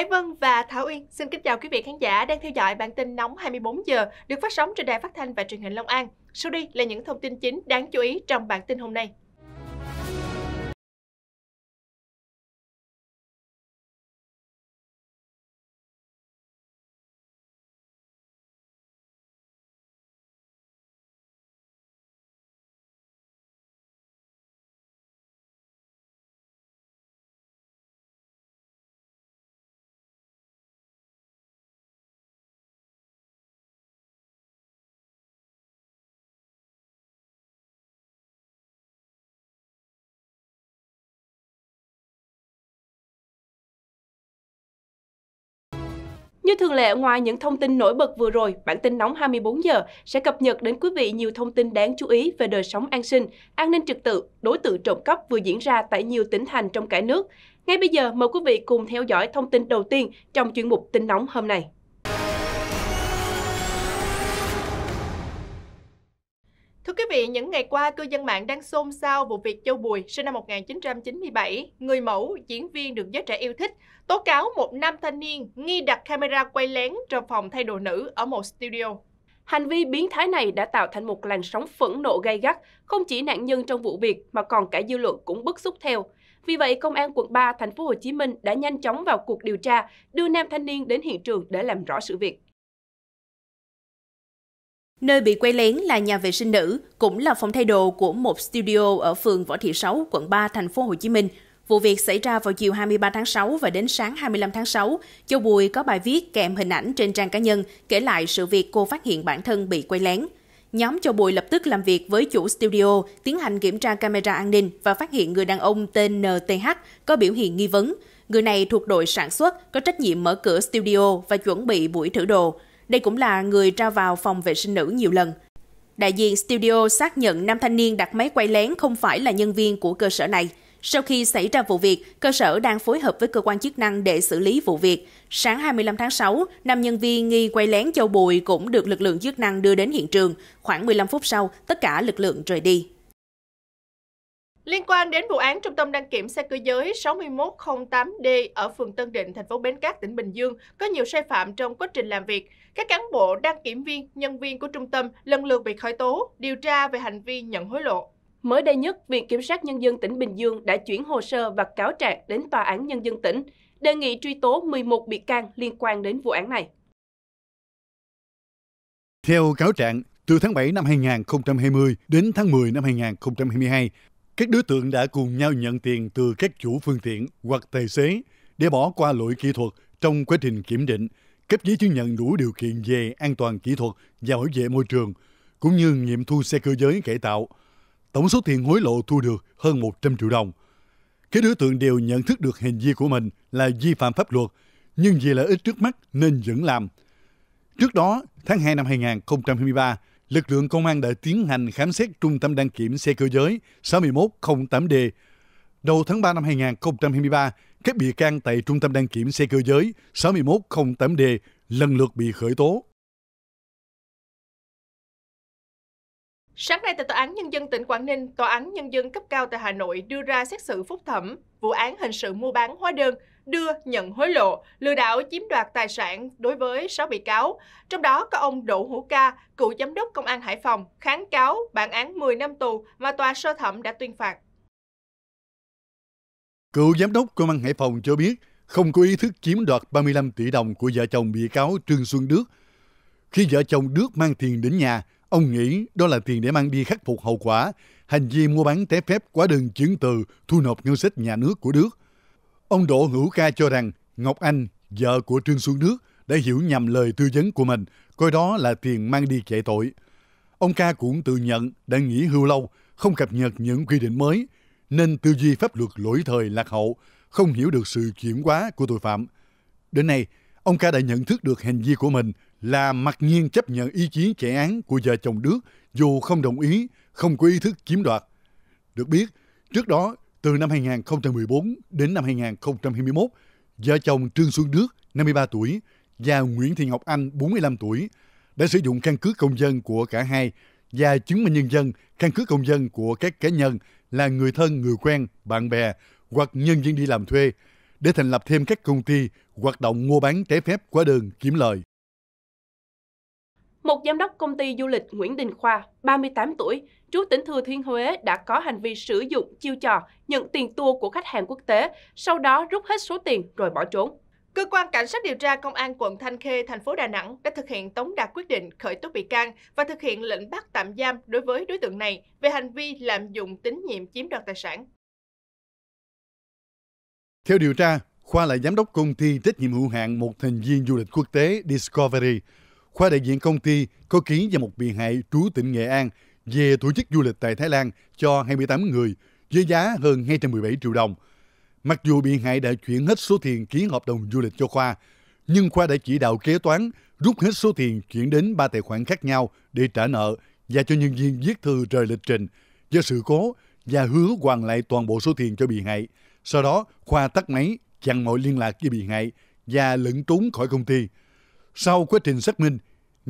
Hải Vân và Thảo Uyên xin kính chào quý vị khán giả đang theo dõi bản tin nóng 24 giờ được phát sóng trên đài phát thanh và truyền hình Long An. Sau đây là những thông tin chính đáng chú ý trong bản tin hôm nay. Như thường lệ, ngoài những thông tin nổi bật vừa rồi, bản tin nóng 24 giờ sẽ cập nhật đến quý vị nhiều thông tin đáng chú ý về đời sống an sinh, an ninh trật tự, đối tượng trộm cắp vừa diễn ra tại nhiều tỉnh thành trong cả nước. Ngay bây giờ, mời quý vị cùng theo dõi thông tin đầu tiên trong chuyên mục tin nóng hôm nay. Thưa quý vị, những ngày qua, cư dân mạng đang xôn xao vụ việc Châu Bùi, sinh năm 1997, người mẫu, diễn viên được giới trẻ yêu thích, tố cáo một nam thanh niên nghi đặt camera quay lén trong phòng thay đồ nữ ở một studio. Hành vi biến thái này đã tạo thành một làn sóng phẫn nộ gay gắt, không chỉ nạn nhân trong vụ việc mà còn cả dư luận cũng bức xúc theo. Vì vậy, công an quận 3 thành phố Hồ Chí Minh đã nhanh chóng vào cuộc điều tra, đưa nam thanh niên đến hiện trường để làm rõ sự việc. Nơi bị quay lén là nhà vệ sinh nữ, cũng là phòng thay đồ của một studio ở phường Võ Thị Sáu, quận 3, thành phố Hồ Chí Minh. Vụ việc xảy ra vào chiều 23 tháng 6 và đến sáng 25 tháng 6. Châu Bùi có bài viết kèm hình ảnh trên trang cá nhân kể lại sự việc cô phát hiện bản thân bị quay lén. Nhóm Châu Bùi lập tức làm việc với chủ studio, tiến hành kiểm tra camera an ninh và phát hiện người đàn ông tên NTH có biểu hiện nghi vấn. Người này thuộc đội sản xuất, có trách nhiệm mở cửa studio và chuẩn bị buổi thử đồ. Đây cũng là người ra vào phòng vệ sinh nữ nhiều lần. Đại diện studio xác nhận nam thanh niên đặt máy quay lén không phải là nhân viên của cơ sở này. Sau khi xảy ra vụ việc, cơ sở đang phối hợp với cơ quan chức năng để xử lý vụ việc. Sáng 25 tháng 6, nam nhân viên nghi quay lén châu bùi cũng được lực lượng chức năng đưa đến hiện trường. Khoảng 15 phút sau, tất cả lực lượng rời đi. Liên quan đến vụ án Trung tâm đăng kiểm xe cơ giới 6108D ở phường Tân Định, thành phố Bến Cát, tỉnh Bình Dương có nhiều sai phạm trong quá trình làm việc, các cán bộ đăng kiểm viên, nhân viên của trung tâm lần lượt bị khởi tố, điều tra về hành vi nhận hối lộ. Mới đây nhất, Viện Kiểm sát Nhân dân tỉnh Bình Dương đã chuyển hồ sơ và cáo trạng đến Tòa án Nhân dân tỉnh, đề nghị truy tố 11 bị can liên quan đến vụ án này. Theo cáo trạng, từ tháng 7 năm 2020 đến tháng 10 năm 2022, các đối tượng đã cùng nhau nhận tiền từ các chủ phương tiện hoặc tài xế để bỏ qua lỗi kỹ thuật trong quá trình kiểm định, cấp giấy chứng nhận đủ điều kiện về an toàn kỹ thuật và bảo vệ môi trường, cũng như nghiệm thu xe cơ giới cải tạo. Tổng số tiền hối lộ thu được hơn 100 triệu đồng. Các đối tượng đều nhận thức được hành vi của mình là vi phạm pháp luật, nhưng vì lợi ích trước mắt nên vẫn làm. Trước đó, tháng 2 năm 2023, lực lượng công an đã tiến hành khám xét trung tâm đăng kiểm xe cơ giới 6108D. Đầu tháng 3 năm 2023, các bị can tại trung tâm đăng kiểm xe cơ giới 6108D lần lượt bị khởi tố. Sáng nay tại Tòa án Nhân dân tỉnh Quảng Ninh, Tòa án Nhân dân cấp cao tại Hà Nội đưa ra xét xử phúc thẩm vụ án hình sự mua bán hóa đơn đưa, nhận hối lộ, lừa đảo chiếm đoạt tài sản đối với 6 bị cáo. Trong đó có ông Đỗ Hữu Ca, cựu giám đốc công an Hải Phòng, kháng cáo bản án 10 năm tù mà tòa sơ thẩm đã tuyên phạt. Cựu giám đốc công an Hải Phòng cho biết không có ý thức chiếm đoạt 35 tỷ đồng của vợ chồng bị cáo Trương Xuân Đức. Khi vợ chồng Đức mang tiền đến nhà, ông nghĩ đó là tiền để mang đi khắc phục hậu quả, hành vi mua bán trái phép quá đơn chứng từ thu nộp ngân sách nhà nước của Đức – Ông Đỗ Hữu Ca cho rằng Ngọc Anh, vợ của Trương Xuân Đức, đã hiểu nhầm lời tư vấn của mình, coi đó là tiền mang đi chạy tội. Ông Ca cũng tự nhận đã nghỉ hưu lâu, không cập nhật những quy định mới, nên tư duy pháp luật lỗi thời lạc hậu, không hiểu được sự chuyển hóa của tội phạm. Đến nay, ông Ca đã nhận thức được hành vi của mình là mặc nhiên chấp nhận ý kiến chạy án của vợ chồng Đức dù không đồng ý, không có ý thức chiếm đoạt. Được biết, trước đó từ năm 2014 đến năm 2021, vợ chồng Trương Xuân Đức, 53 tuổi, và Nguyễn Thị Ngọc Anh, 45 tuổi, đã sử dụng căn cước công dân của cả hai và chứng minh nhân dân, căn cước công dân của các cá nhân là người thân, người quen, bạn bè hoặc nhân viên đi làm thuê để thành lập thêm các công ty hoạt động mua bán trái phép quá đường kiếm lời. Một giám đốc công ty du lịch Nguyễn Đình Khoa, 38 tuổi, trú tỉnh Thừa Thiên Huế đã có hành vi sử dụng chiêu trò nhận tiền tour của khách hàng quốc tế, sau đó rút hết số tiền rồi bỏ trốn. Cơ quan Cảnh sát điều tra Công an quận Thanh Khê, thành phố Đà Nẵng đã thực hiện tống đạt quyết định khởi tố bị can và thực hiện lệnh bắt tạm giam đối với đối tượng này về hành vi lạm dụng tín nhiệm chiếm đoạt tài sản. Theo điều tra, Khoa là giám đốc công ty trách nhiệm hữu hạn một thành viên du lịch quốc tế Discovery – khoa đại diện công ty có ký vào một bị hại trú tỉnh Nghệ An về tổ chức du lịch tại Thái Lan cho 28 người với giá hơn 217 triệu đồng. Mặc dù bị hại đã chuyển hết số tiền ký hợp đồng du lịch cho Khoa, nhưng Khoa đã chỉ đạo kế toán rút hết số tiền chuyển đến ba tài khoản khác nhau để trả nợ và cho nhân viên viết thư rời lịch trình do sự cố và hứa hoàn lại toàn bộ số tiền cho bị hại. Sau đó, Khoa tắt máy, chặn mọi liên lạc với bị hại và lẫn trốn khỏi công ty. Sau quá trình xác minh,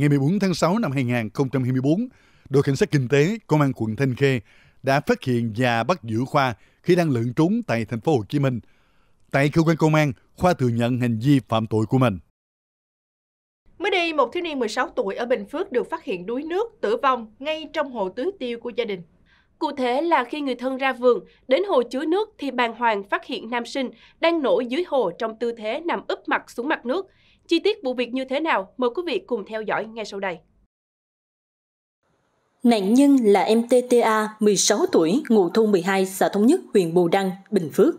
ngày 14 tháng 6 năm 2024, đội cảnh sát kinh tế công an quận Thanh Khê đã phát hiện và bắt giữ Khoa khi đang lẩn trốn tại thành phố Hồ Chí Minh. Tại cơ quan công an, Khoa thừa nhận hành vi phạm tội của mình. Mới đây, một thiếu niên 16 tuổi ở Bình Phước được phát hiện đuối nước, tử vong ngay trong hồ tưới tiêu của gia đình. Cụ thể là khi người thân ra vườn, đến hồ chứa nước thì bàng hoàng phát hiện nam sinh đang nổi dưới hồ trong tư thế nằm úp mặt xuống mặt nước. Chi tiết vụ việc như thế nào, mời quý vị cùng theo dõi ngay sau đây. Nạn nhân là em TTA, 16 tuổi, ngụ thôn 12, xã Thống Nhất, huyện Bù Đăng, Bình Phước.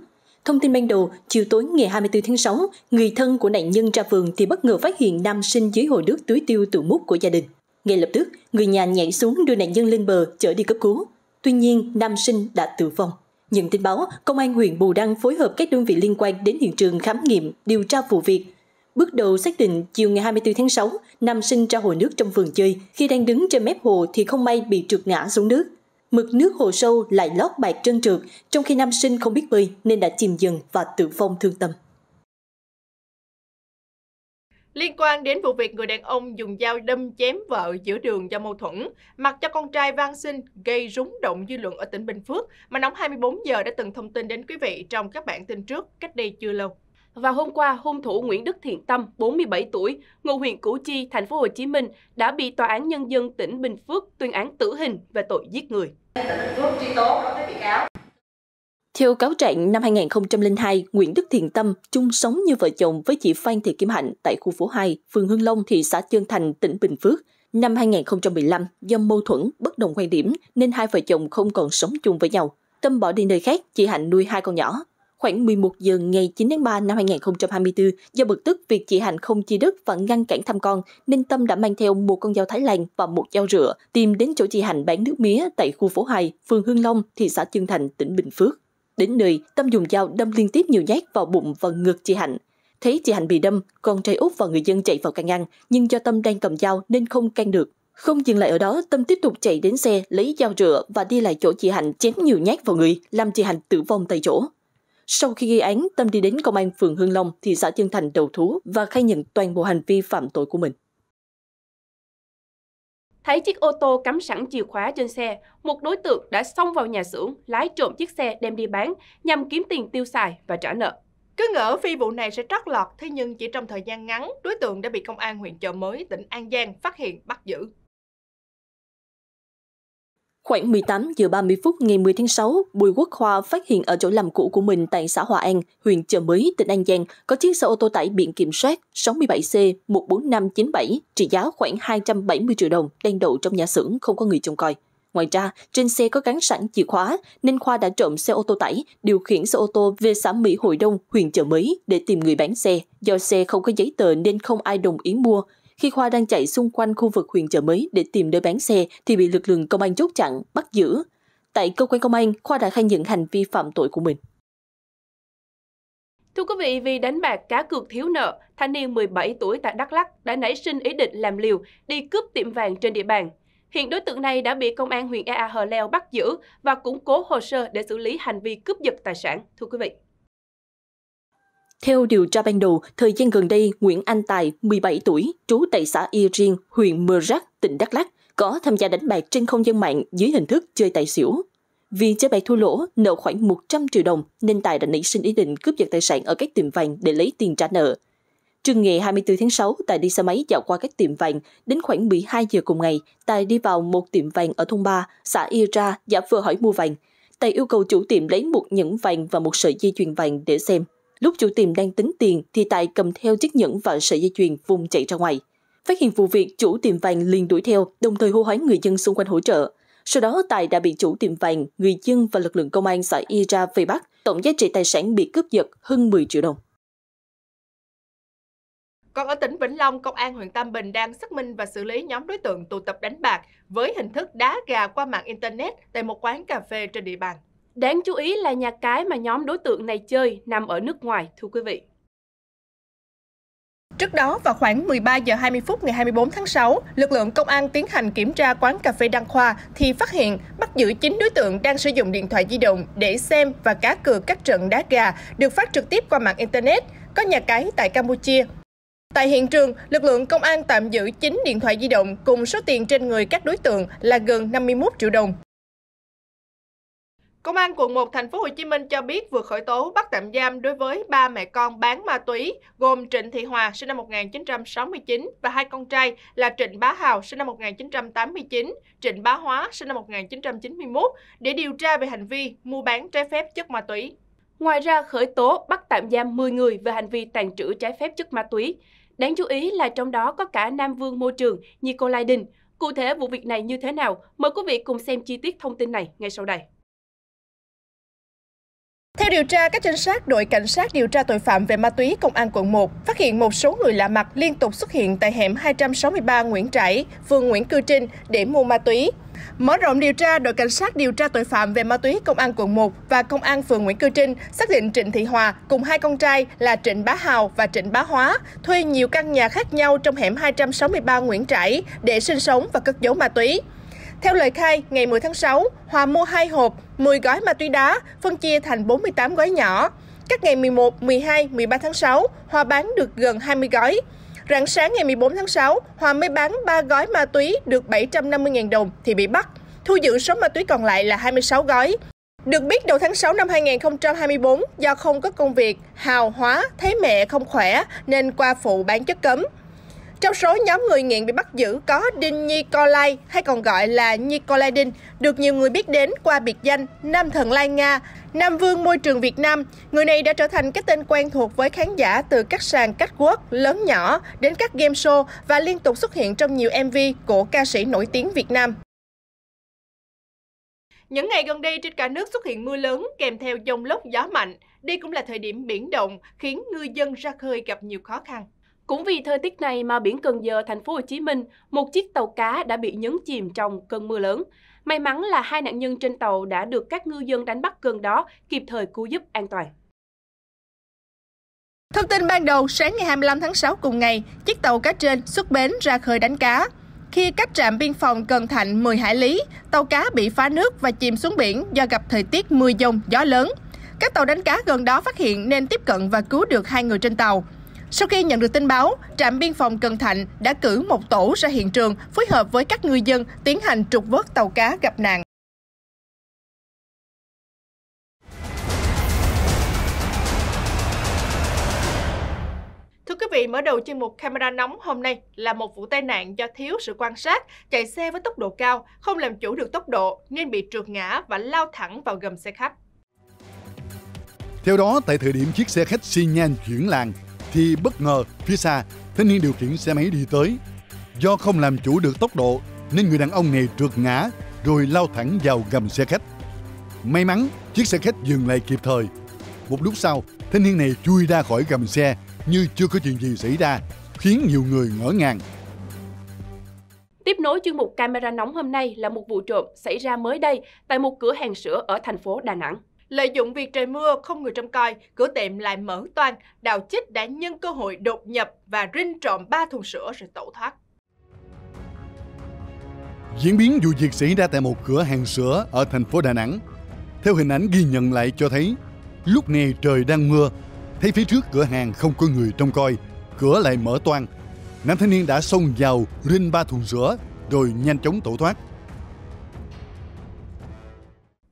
Thông tin ban đầu, chiều tối ngày 24 tháng 6, người thân của nạn nhân ra vườn thì bất ngờ phát hiện nam sinh dưới hồ nước tưới tiêu tự mút của gia đình. Ngay lập tức, người nhà nhảy xuống đưa nạn nhân lên bờ chở đi cấp cứu. Tuy nhiên, nam sinh đã tử vong. Nhận tin báo, công an huyện Bù Đăng phối hợp các đơn vị liên quan đến hiện trường khám nghiệm, điều tra vụ việc, Bước đầu xác định chiều ngày 24 tháng 6, nam sinh ra hồ nước trong vườn chơi. Khi đang đứng trên mép hồ thì không may bị trượt ngã xuống nước. Mực nước hồ sâu lại lót bạc trơn trượt, trong khi nam sinh không biết bơi nên đã chìm dần và tử vong thương tâm. Liên quan đến vụ việc người đàn ông dùng dao đâm chém vợ giữa đường do mâu thuẫn, mặc cho con trai van xin gây rúng động dư luận ở tỉnh Bình Phước, mà nóng 24 giờ đã từng thông tin đến quý vị trong các bản tin trước cách đây chưa lâu. Và hôm qua, hung thủ Nguyễn Đức Thiện Tâm, 47 tuổi, ngụ huyện Củ Chi, thành phố Hồ Chí Minh đã bị tòa án nhân dân tỉnh Bình Phước tuyên án tử hình về tội giết người. Theo cáo trạng năm 2002, Nguyễn Đức Thiện Tâm chung sống như vợ chồng với chị Phan Thị Kim Hạnh tại khu phố 2, phường Hưng Long, thị xã Trơn Thành, tỉnh Bình Phước. Năm 2015, do mâu thuẫn, bất đồng quan điểm nên hai vợ chồng không còn sống chung với nhau. Tâm bỏ đi nơi khác, chị Hạnh nuôi hai con nhỏ. Khoảng 11 giờ ngày 9 tháng 3 năm 2024, do bực tức việc chị Hạnh không chi đất và ngăn cản thăm con, nên Tâm đã mang theo một con dao Thái Lan và một dao rửa tìm đến chỗ chị Hạnh bán nước mía tại khu phố 2, phường Hương Long, thị xã Trân Thành, tỉnh Bình Phước. Đến nơi, Tâm dùng dao đâm liên tiếp nhiều nhát vào bụng và ngực chị Hạnh. Thấy chị Hạnh bị đâm, con trai út và người dân chạy vào can ngăn, nhưng do Tâm đang cầm dao nên không can được. Không dừng lại ở đó, Tâm tiếp tục chạy đến xe, lấy dao rửa và đi lại chỗ chị Hạnh chém nhiều nhát vào người, làm chị Hạnh tử vong tại chỗ. Sau khi gây án, Tâm đi đến công an phường Hương Long, thị xã Chân Thành đầu thú và khai nhận toàn bộ hành vi phạm tội của mình. Thấy chiếc ô tô cắm sẵn chìa khóa trên xe, một đối tượng đã xông vào nhà xưởng, lái trộm chiếc xe đem đi bán nhằm kiếm tiền tiêu xài và trả nợ. Cứ ngỡ phi vụ này sẽ trót lọt, thế nhưng chỉ trong thời gian ngắn, đối tượng đã bị công an huyện chợ mới, tỉnh An Giang phát hiện bắt giữ. Khoảng 18 giờ 30 phút ngày 10 tháng 6, Bùi Quốc Khoa phát hiện ở chỗ làm cũ của mình tại xã Hòa An, huyện Chợ Mới, tỉnh An Giang có chiếc xe ô tô tải biển kiểm soát 67C14597 trị giá khoảng 270 triệu đồng đang đậu trong nhà xưởng không có người trông coi. Ngoài ra, trên xe có gắn sẵn chìa khóa nên Khoa đã trộm xe ô tô tải, điều khiển xe ô tô về xã Mỹ Hội Đông, huyện Chợ Mới để tìm người bán xe. Do xe không có giấy tờ nên không ai đồng ý mua, khi Khoa đang chạy xung quanh khu vực huyện chợ mới để tìm nơi bán xe thì bị lực lượng công an chốt chặn, bắt giữ. Tại cơ quan công an, Khoa đã khai nhận hành vi phạm tội của mình. Thưa quý vị, vì đánh bạc cá cược thiếu nợ, thanh niên 17 tuổi tại Đắk Lắk đã nảy sinh ý định làm liều đi cướp tiệm vàng trên địa bàn. Hiện đối tượng này đã bị công an huyện Ea Hờ Leo bắt giữ và củng cố hồ sơ để xử lý hành vi cướp giật tài sản. Thưa quý vị. Theo điều tra ban đầu, thời gian gần đây, Nguyễn Anh Tài, 17 tuổi, trú tại xã Y Riêng, huyện Mờ Rắc, tỉnh Đắk Lắc, có tham gia đánh bạc trên không gian mạng dưới hình thức chơi tài xỉu. Vì chơi bạc thua lỗ, nợ khoảng 100 triệu đồng nên Tài đã nảy sinh ý định cướp giật tài sản ở các tiệm vàng để lấy tiền trả nợ. Trưa ngày 24 tháng 6, Tài đi xe máy dạo qua các tiệm vàng. Đến khoảng 12 giờ cùng ngày, Tài đi vào một tiệm vàng ở thôn 3, xã Y Ra, giả vờ hỏi mua vàng. Tài yêu cầu chủ tiệm lấy một nhẫn vàng và một sợi dây chuyền vàng để xem. Lúc chủ tiệm đang tính tiền thì Tài cầm theo chiếc nhẫn và sợi dây chuyền vùng chạy ra ngoài. Phát hiện vụ việc, chủ tiệm vàng liền đuổi theo, đồng thời hô hoán người dân xung quanh hỗ trợ. Sau đó Tài đã bị chủ tiệm vàng, người dân và lực lượng công an xã Y ra vây bắt. Tổng giá trị tài sản bị cướp giật hơn 10 triệu đồng. Còn ở tỉnh Vĩnh Long, Công an huyện Tam Bình đang xác minh và xử lý nhóm đối tượng tụ tập đánh bạc với hình thức đá gà qua mạng Internet tại một quán cà phê trên địa bàn. Đáng chú ý là nhà cái mà nhóm đối tượng này chơi nằm ở nước ngoài, thưa quý vị. Trước đó vào khoảng 13 giờ 20 phút ngày 24 tháng 6, lực lượng công an tiến hành kiểm tra quán cà phê Đăng Khoa thì phát hiện bắt giữ 9 đối tượng đang sử dụng điện thoại di động để xem và cá cược các trận đá gà được phát trực tiếp qua mạng internet có nhà cái tại Campuchia. Tại hiện trường, lực lượng công an tạm giữ 9 điện thoại di động cùng số tiền trên người các đối tượng là gần 51 triệu đồng. Công an quận 1 thành phố Hồ Chí Minh cho biết vừa khởi tố bắt tạm giam đối với ba mẹ con bán ma túy gồm Trịnh Thị Hòa sinh năm 1969 và hai con trai là Trịnh Bá Hào sinh năm 1989, Trịnh Bá Hóa sinh năm 1991 để điều tra về hành vi mua bán trái phép chất ma túy. Ngoài ra khởi tố bắt tạm giam 10 người về hành vi tàn trữ trái phép chất ma túy. Đáng chú ý là trong đó có cả Nam Vương Môi trường Nikolai Đình. Cụ thể vụ việc này như thế nào? Mời quý vị cùng xem chi tiết thông tin này ngay sau đây. Theo điều tra, các trinh sát đội cảnh sát điều tra tội phạm về ma túy Công an quận 1 phát hiện một số người lạ mặt liên tục xuất hiện tại hẻm 263 Nguyễn Trãi, phường Nguyễn Cư Trinh để mua ma túy. Mở rộng điều tra, đội cảnh sát điều tra tội phạm về ma túy Công an quận 1 và Công an phường Nguyễn Cư Trinh xác định Trịnh Thị Hòa cùng hai con trai là Trịnh Bá Hào và Trịnh Bá Hóa thuê nhiều căn nhà khác nhau trong hẻm 263 Nguyễn Trãi để sinh sống và cất giấu ma túy. Theo lời khai, ngày 10 tháng 6, Hòa mua 2 hộp, 10 gói ma túy đá, phân chia thành 48 gói nhỏ. Các ngày 11, 12, 13 tháng 6, Hòa bán được gần 20 gói. Rạng sáng ngày 14 tháng 6, Hòa mới bán 3 gói ma túy được 750.000 đồng thì bị bắt. Thu giữ số ma túy còn lại là 26 gói. Được biết đầu tháng 6 năm 2024, do không có công việc, Hào Hóa thấy mẹ không khỏe nên qua phụ bán chất cấm. Trong số nhóm người nghiện bị bắt giữ có Đinh Nikolai, hay còn gọi là Nikolai Đinh, được nhiều người biết đến qua biệt danh Nam Thần Lai Nga, Nam Vương Môi trường Việt Nam. Người này đã trở thành cái tên quen thuộc với khán giả từ các sàn cách quốc lớn nhỏ đến các game show và liên tục xuất hiện trong nhiều MV của ca sĩ nổi tiếng Việt Nam. Những ngày gần đây trên cả nước xuất hiện mưa lớn kèm theo dông lốc gió mạnh. Đây cũng là thời điểm biển động khiến ngư dân ra khơi gặp nhiều khó khăn. Cũng vì thời tiết này mà biển Cần Giờ, thành phố Hồ Chí Minh, một chiếc tàu cá đã bị nhấn chìm trong cơn mưa lớn. May mắn là hai nạn nhân trên tàu đã được các ngư dân đánh bắt gần đó kịp thời cứu giúp an toàn. Thông tin ban đầu, sáng ngày 25 tháng 6 cùng ngày, chiếc tàu cá trên xuất bến ra khơi đánh cá. Khi cách trạm biên phòng Cần Thạnh 10 hải lý, tàu cá bị phá nước và chìm xuống biển do gặp thời tiết mưa dông, gió lớn. Các tàu đánh cá gần đó phát hiện nên tiếp cận và cứu được hai người trên tàu. Sau khi nhận được tin báo, trạm biên phòng Cần Thạnh đã cử một tổ ra hiện trường phối hợp với các ngư dân tiến hành trục vớt tàu cá gặp nạn. Thưa quý vị, mở đầu chuyên mục camera nóng hôm nay là một vụ tai nạn do thiếu sự quan sát, chạy xe với tốc độ cao, không làm chủ được tốc độ nên bị trượt ngã và lao thẳng vào gầm xe khách. Theo đó, tại thời điểm chiếc xe khách xi nhan chuyển làng thì bất ngờ phía xa thanh niên điều khiển xe máy đi tới. Do không làm chủ được tốc độ nên người đàn ông này trượt ngã rồi lao thẳng vào gầm xe khách. May mắn chiếc xe khách dừng lại kịp thời. Một lúc sau, thanh niên này chui ra khỏi gầm xe như chưa có chuyện gì xảy ra, khiến nhiều người ngỡ ngàng. Tiếp nối chuyên mục camera nóng hôm nay là một vụ trộm xảy ra mới đây tại một cửa hàng sữa ở thành phố Đà Nẵng. Lợi dụng việc trời mưa không người trông coi, cửa tiệm lại mở toan, đào chích đã nhân cơ hội đột nhập và rinh trộm 3 thùng sữa rồi tẩu thoát. Diễn biến vụ việc xảy ra tại một cửa hàng sữa ở thành phố Đà Nẵng. Theo hình ảnh ghi nhận lại cho thấy, lúc này trời đang mưa, thấy phía trước cửa hàng không có người trông coi, cửa lại mở toan Nam thanh niên đã xông vào rinh ba thùng sữa rồi nhanh chóng tẩu thoát.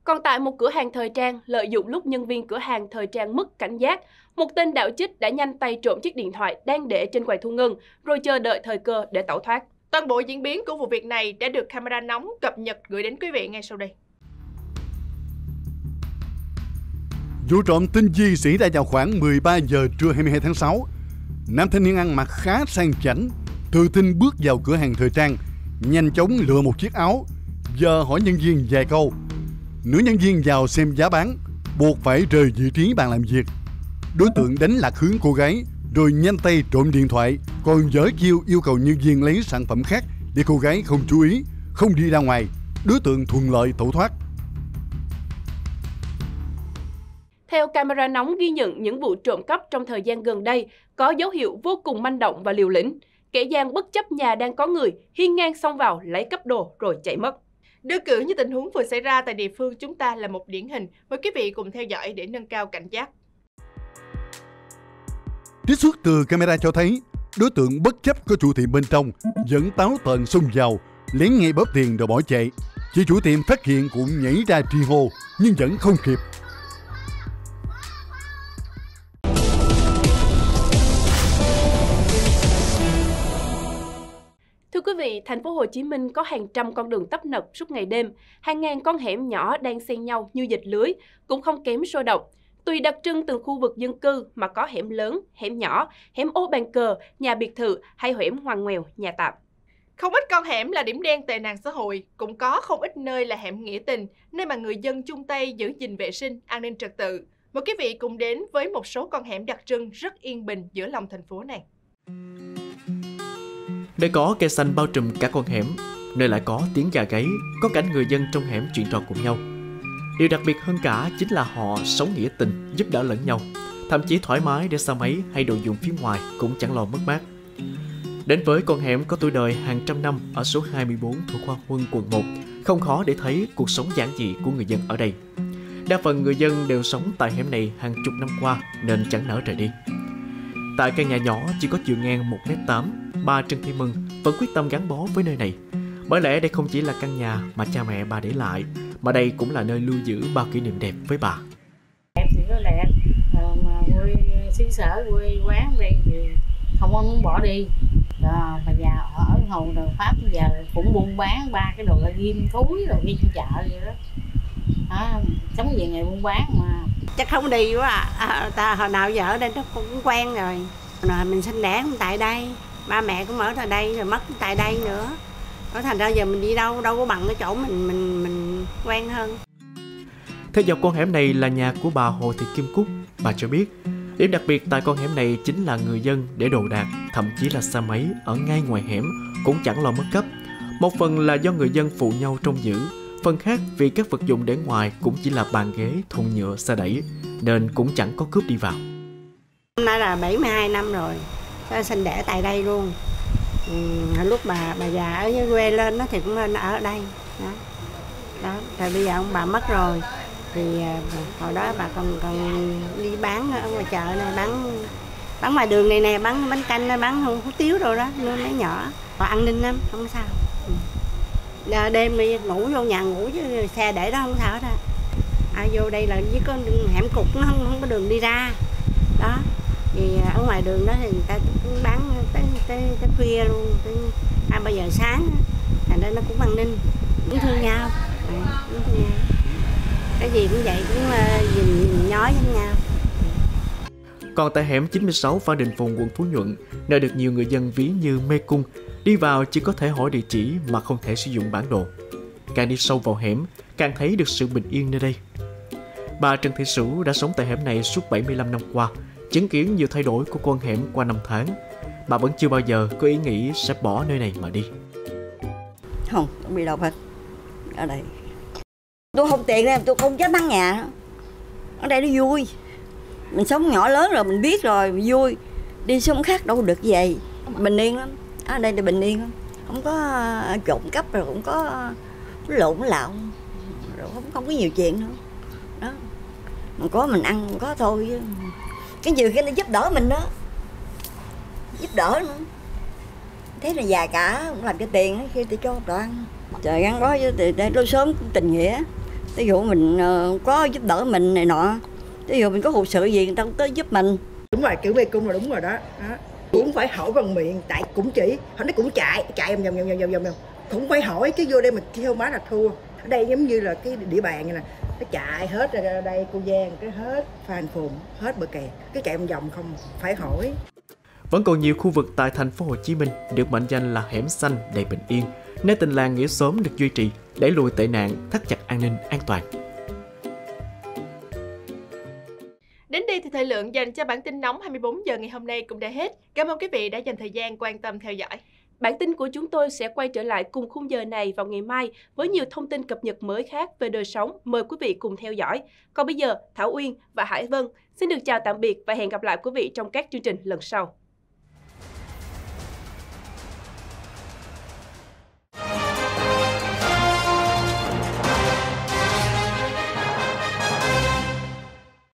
Còn tại một cửa hàng thời trang, lợi dụng lúc nhân viên cửa hàng thời trang mất cảnh giác, một tên đạo chích đã nhanh tay trộm chiếc điện thoại đang để trên quầy thu ngân, rồi chờ đợi thời cơ để tẩu thoát. Toàn bộ diễn biến của vụ việc này đã được camera nóng cập nhật gửi đến quý vị ngay sau đây. Vụ trộm tinh vi xảy ra vào khoảng 13 giờ trưa 22 tháng 6. Nam thanh niên ăn mặc khá sang chảnh, tự tin bước vào cửa hàng thời trang, nhanh chóng lựa một chiếc áo, giờ hỏi nhân viên vài câu Nữ nhân viên vào xem giá bán, buộc phải rời vị trí bàn làm việc. Đối tượng đánh lạc hướng cô gái, rồi nhanh tay trộm điện thoại, còn dở chiêu yêu cầu nhân viên lấy sản phẩm khác để cô gái không chú ý, không đi ra ngoài. Đối tượng thuận lợi tẩu thoát. Theo camera nóng ghi nhận những vụ trộm cắp trong thời gian gần đây có dấu hiệu vô cùng manh động và liều lĩnh. Kẻ gian bất chấp nhà đang có người, hiên ngang xông vào lấy cắp đồ rồi chạy mất. Đưa cử như tình huống vừa xảy ra tại địa phương chúng ta là một điển hình. Mời quý vị cùng theo dõi để nâng cao cảnh giác. Trích xuất từ camera cho thấy, đối tượng bất chấp có chủ tiệm bên trong, vẫn táo tợn xông vào, lén ngay bóp tiền rồi bỏ chạy. Chị chủ tiệm phát hiện cũng nhảy ra tri hô, nhưng vẫn không kịp. Thưa quý vị, thành phố Hồ Chí Minh có hàng trăm con đường tấp nập suốt ngày đêm, hàng ngàn con hẻm nhỏ đang xen nhau như dịch lưới, cũng không kém sôi động. Tùy đặc trưng từng khu vực dân cư mà có hẻm lớn, hẻm nhỏ, hẻm ô bàn cờ, nhà biệt thự hay hẻm hoàng nghèo, nhà tạm. Không ít con hẻm là điểm đen tệ nạn xã hội, cũng có không ít nơi là hẻm nghĩa tình, nơi mà người dân chung tay giữ gìn vệ sinh, an ninh trật tự. Mời quý vị cùng đến với một số con hẻm đặc trưng rất yên bình giữa lòng thành phố này. Nơi có cây xanh bao trùm cả con hẻm, nơi lại có tiếng gà gáy, có cảnh người dân trong hẻm chuyện trò cùng nhau. Điều đặc biệt hơn cả chính là họ sống nghĩa tình, giúp đỡ lẫn nhau, thậm chí thoải mái để xe máy hay đồ dùng phía ngoài cũng chẳng lo mất mát. Đến với con hẻm có tuổi đời hàng trăm năm ở số 24 thuộc khoa Huân, quận 1, không khó để thấy cuộc sống giản dị của người dân ở đây. Đa phần người dân đều sống tại hẻm này hàng chục năm qua nên chẳng nỡ rời đi. Tại căn nhà nhỏ chỉ có chiều ngang 1m8 bà Trần Thị Mừng vẫn quyết tâm gắn bó với nơi này. Bởi lẽ đây không chỉ là căn nhà mà cha mẹ bà để lại, mà đây cũng là nơi lưu giữ bao kỷ niệm đẹp với bà. Em thì có lẽ ờ, mà quê xứ sở quê quán đây thì không có muốn bỏ đi. Đó, ờ, mà già ở hầu đường Pháp giờ cũng buôn bán ba cái đồ là ghim túi rồi đi chợ vậy đó. À, sống về ngày buôn bán mà chắc không đi quá à. à ta hồi nào giờ ở đây nó cũng quen rồi rồi mình sinh đẻ cũng tại đây ba mẹ cũng ở tại đây rồi mất tại đây nữa nói thành ra giờ mình đi đâu đâu có bằng cái chỗ mình mình mình quen hơn theo dọc con hẻm này là nhà của bà Hồ Thị Kim Cúc bà cho biết điểm đặc biệt tại con hẻm này chính là người dân để đồ đạc thậm chí là xe máy ở ngay ngoài hẻm cũng chẳng lo mất cấp một phần là do người dân phụ nhau trông giữ phần khác vì các vật dụng để ngoài cũng chỉ là bàn ghế thùng nhựa xe đẩy nên cũng chẳng có cướp đi vào hôm nay là 72 năm rồi đó, ờ, sinh đẻ tại đây luôn ừ, lúc bà bà già ở dưới quê lên nó thì cũng lên ở đây đó đó rồi bây giờ ông bà mất rồi thì à, hồi đó bà còn còn đi bán ở ngoài chợ này bán bán ngoài đường này nè bán bánh canh bán hủ tiếu rồi đó nuôi mấy nhỏ họ ăn ninh lắm không sao ừ. đêm đi ngủ vô nhà ngủ chứ xe để đó không sao hết ai à vô đây là chỉ có hẻm cục nó không, không có đường đi ra đó vì à, ở ngoài đường đó thì người ta cũng bán tới tới, tới khuya luôn tới hai à, ba giờ sáng thành ra nó cũng an ninh cũng thương nhau à, cũng thương nhau cái gì cũng vậy cũng à, nhìn nhói với nhau còn tại hẻm 96 Phan Đình Phùng, quận Phú Nhuận, nơi được nhiều người dân ví như mê cung, đi vào chỉ có thể hỏi địa chỉ mà không thể sử dụng bản đồ. Càng đi sâu vào hẻm, càng thấy được sự bình yên nơi đây. Bà Trần Thị Sửu đã sống tại hẻm này suốt 75 năm qua, chứng kiến nhiều thay đổi của con hẻm qua năm tháng, bà vẫn chưa bao giờ có ý nghĩ sẽ bỏ nơi này mà đi. Không, không đi đâu hết. Ở đây. Tôi không tiện nên tôi không dám ăn nhà. Ở đây nó vui. Mình sống nhỏ lớn rồi, mình biết rồi, mình vui. Đi sống khác đâu được vậy. Bình yên lắm. Ở đây thì bình yên Không có à, trộm cắp rồi, cũng có à, lộn lạo. Rồi không, không có nhiều chuyện nữa. Đó. Mình có mình ăn, có thôi cái nhiều khi nó giúp đỡ mình đó giúp đỡ nữa thế là già cả cũng làm cho tiền khi tôi cho đoạn trời gắn bó với tiền để đôi sớm tình nghĩa ví dụ mình ờ, có giúp đỡ mình này nọ ví dụ mình có hụt sự gì người ta cũng tới giúp mình đúng rồi kiểu mê cung là đúng rồi đó, đó. cũng phải hỏi bằng miệng tại cũng chỉ họ nó cũng chạy chạy vòng vòng vòng vòng vòng vòng cũng phải hỏi cái vô đây mà kêu má là thua ở đây giống như là cái địa bàn này nè nó chạy hết ra đây cô giang cái hết phan phùng hết bờ kè, cái chạy vòng vòng không phải hỏi vẫn còn nhiều khu vực tại thành phố Hồ Chí Minh được mệnh danh là hẻm xanh đầy bình yên, nơi tình làng nghĩa xóm được duy trì, đẩy lùi tệ nạn, thắt chặt an ninh an toàn. Đến đây thì thời lượng dành cho bản tin nóng 24 giờ ngày hôm nay cũng đã hết. Cảm ơn quý vị đã dành thời gian quan tâm theo dõi. Bản tin của chúng tôi sẽ quay trở lại cùng khung giờ này vào ngày mai với nhiều thông tin cập nhật mới khác về đời sống. Mời quý vị cùng theo dõi. Còn bây giờ, Thảo Uyên và Hải Vân xin được chào tạm biệt và hẹn gặp lại quý vị trong các chương trình lần sau.